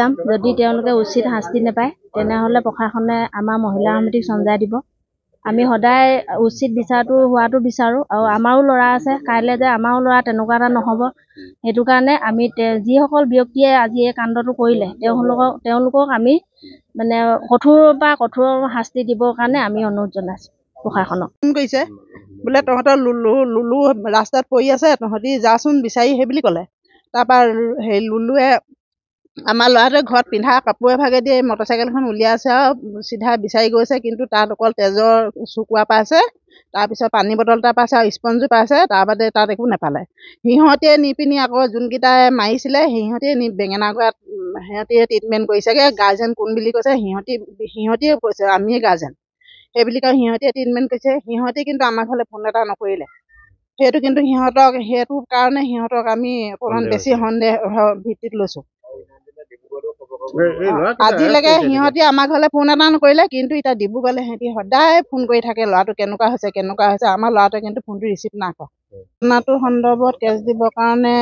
যাম যদি তেওঁলোকে উচিত শাস্তি নাপায় তেনেহ'লে প্ৰশাসনে আমাৰ মহিলা সমিতিক চঞ্জাই দিব আমি সদায় উচিত বিচাৰটো হোৱাটো বিচাৰোঁ আৰু আমাৰো ল'ৰা আছে কাইলৈ যে আমাৰো ল'ৰা তেনেকুৱা এটা নহ'ব সেইটো কাৰণে আমি যিসকল ব্যক্তিয়ে আজি এই কাণ্ডটো কৰিলে তেওঁলোকক তেওঁলোকক আমি মানে কঠোৰ পৰা কঠোৰ শাস্তি দিবৰ কাৰণে আমি অনুৰোধ জনাইছোঁ প্ৰশাসনক ফোন কৰিছে বোলে তহঁতৰ লুলু লুলু ৰাস্তাত পৰি আছে তহঁতি যাচোন বিচাৰি সেই বুলি ক'লে তাৰপৰা হেৰি লুলুৱে আমাৰ ল'ৰাটোৱে ঘৰত পিন্ধা কাপোৰ এভাগেদি এই মটৰচাইকেলখন উলিয়াইছে আৰু চিধা বিচাৰি গৈছে কিন্তু তাত অকল তেজৰ চুকুৰা পাইছে তাৰপিছত পানী বটল এটা পাইছে আৰু স্পঞ্জো পাইছে তাৰ বাদে তাত একো নেপালে সিহঁতে নি পিনি আকৌ যোনকেইটাই মাৰিছিলে সিহঁতে নি বেঙেনা গুৰাত সিহঁতে ট্ৰিটমেণ্ট কৰিছেগৈ গাৰ্জেন কোন বুলি কৈছে সিহঁতি সিহঁতিয়ে কৈছে আমিয়ে গাৰ্জেন সেই বুলি কয় সিহঁতে ট্ৰিটমেণ্ট কৰিছে সিহঁতে কিন্তু আমাৰ ঘৰলৈ ফোন এটা নকৰিলে সেইটো কিন্তু সিহঁতক সেইটো কাৰণে সিহঁতক আমি অকণমান বেছি সন্দেহ ভিত্তিত লৈছোঁ আজিলৈকে সিহঁতি আমাৰ ঘৰলৈ ফোন এটা নকৰিলে কিন্তু এতিয়া ডিব্ৰুগড়লৈ সিহঁতি সদায় ফোন কৰি থাকে ল'ৰাটো কেনেকুৱা হৈছে কেনেকুৱা হৈছে আমাৰ ল'ৰাটোৱে কিন্তু ফোনটো ৰিচিভ নাখায় ঘটনাটো সন্দৰ্ভত কেছ দিবৰ কাৰণে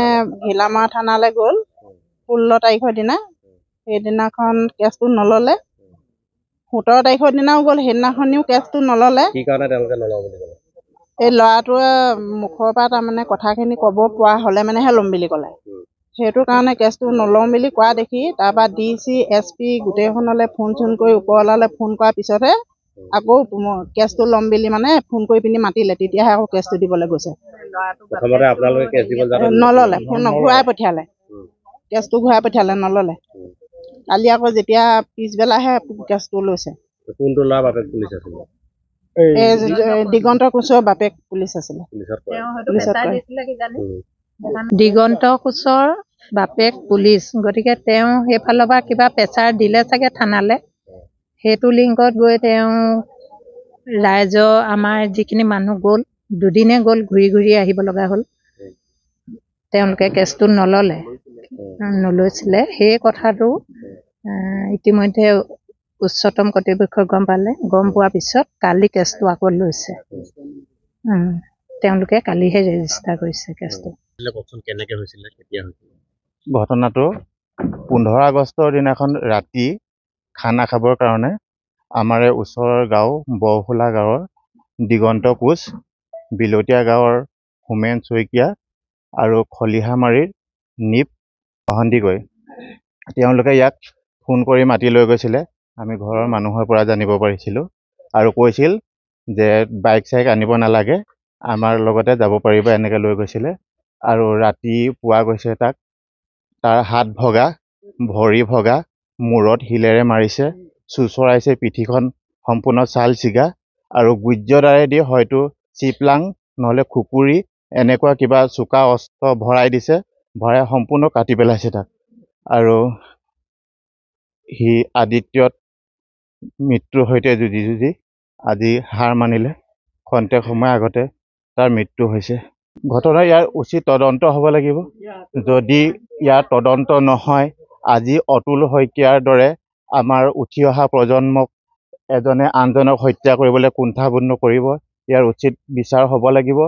ঘিলামৰা থানালৈ গ'ল ষোল্ল তাৰিখৰ দিনা সেইদিনাখন কেছটো নল'লে সোতৰ তাৰিখৰ দিনাও গ'ল সেইদিনাখনিও কেছটো নল'লে এই ল'ৰাটোৱে মুখৰ পৰা তাৰমানে কথাখিনি ক'ব পৰা হ'লে মানেহে ল'ম বুলি ক'লে সেইটো কাৰণে কেছটো নলওঁ বুলি কোৱা দেখি তাৰপৰা ডি চি এছ পি গোটেইখনলৈ ফোন চোন কৰি ওপৰৱালালৈ ফোন কৰাৰ পিছতহে আকৌ কেছটো ল'ম বুলি মানে ফোন কৰি পিনি মাতিলে তেতিয়াহে আকৌ কেছটো দিবলৈ গৈছে নল'লে ফোন ঘূৰাই পঠিয়ালে কেছটো ঘূৰাই পঠিয়ালে নল'লে কালি আকৌ যেতিয়া পিছবেলাহে কেছটো লৈছে দিগন্ত কোঁচৰ বাপেক পুলিচ আছিলে দিগন্ত কোচৰ বাপেক পুলিচ গতিকে তেওঁ সেইফালৰ পৰা কিবা প্ৰেচাৰ দিলে চাগে থানালে সেইটো লিংকত গৈ তেওঁ ৰাইজৰ আমাৰ যিখিনি মানুহ গ'ল দুদিনে গ'ল ঘূৰি ঘূৰি আহিব লগা হ'ল তেওঁলোকে কেছটো নললে নলৈছিলে সেই কথাটো ইতিমধ্যে উচ্চতম কৰ্তৃপক্ষই গম পালে গম পোৱাৰ পিছত কালি কেছটো আকৌ লৈছে তেওঁলোকে কালিহে ৰেজিষ্টাৰ কৰিছে কেছটো হৈছিলে কওকচোন কেনেকৈ হৈছিলে কেতিয়া হৈছিলে ঘটনাটো পোন্ধৰ আগষ্টৰ দিনাখন ৰাতি খানা খাবৰ কাৰণে আমাৰ ওচৰৰ গাঁও বৰশোলা গাঁৱৰ দিগন্ত কোচ বিলতীয়া গাঁৱৰ হোমেন শইকীয়া আৰু খলিহামাৰীৰ নিপ মহন্তিগৈ তেওঁলোকে ইয়াক ফোন কৰি মাতি লৈ গৈছিলে আমি ঘৰৰ মানুহৰ পৰা জানিব পাৰিছিলোঁ আৰু কৈছিল যে বাইক চাইক আনিব নালাগে আমাৰ লগতে যাব পাৰিব এনেকৈ লৈ গৈছিলে আৰু ৰাতি পোৱা গৈছে তাক তাৰ হাত ভগা ভৰি ভগা মূৰত শিলেৰে মাৰিছে চোঁচৰাইছে পিঠিখন সম্পূৰ্ণ ছাল চিগা আৰু গুৰ্যদাৰেদি হয়তো চিপলাং নহ'লে খুকুৰি এনেকুৱা কিবা চোকা অস্ত্ৰ ভৰাই দিছে ভৰাই সম্পূৰ্ণ কাটি পেলাইছে তাক আৰু সি আদিত্যত মৃত্যুৰ সৈতে যুঁজি যুঁজি আজি হাৰ মানিলে খন্তেক সময় আগতে তাৰ মৃত্যু হৈছে ঘটনা ইয়াৰ উচিত তদন্ত হ'ব লাগিব যদি ইয়াৰ তদন্ত নহয় আজি অতুল শইকীয়াৰ দৰে আমাৰ উঠি অহা প্ৰজন্মক এজনে আনজনক হত্যা কৰিবলৈ কুণ্ঠাবোধ কৰিব ইয়াৰ উচিত বিচাৰ হ'ব লাগিব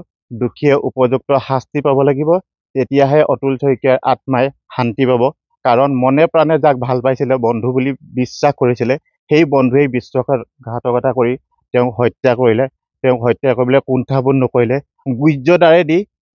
দোষীয়ে উপযুক্ত শাস্তি পাব লাগিব তেতিয়াহে অতুল শইকীয়াৰ আত্মাই শান্তি পাব কাৰণ মনে প্ৰাণে যাক ভাল পাইছিলে বন্ধু বুলি বিশ্বাস কৰিছিলে সেই বন্ধুৱেই বিশ্বাসঘাতকতা কৰি তেওঁক হত্যা কৰিলে তেওঁক হত্যা কৰিবলৈ কুণ্ঠাবোধ নকৰিলে গুজ্য দাৰে দি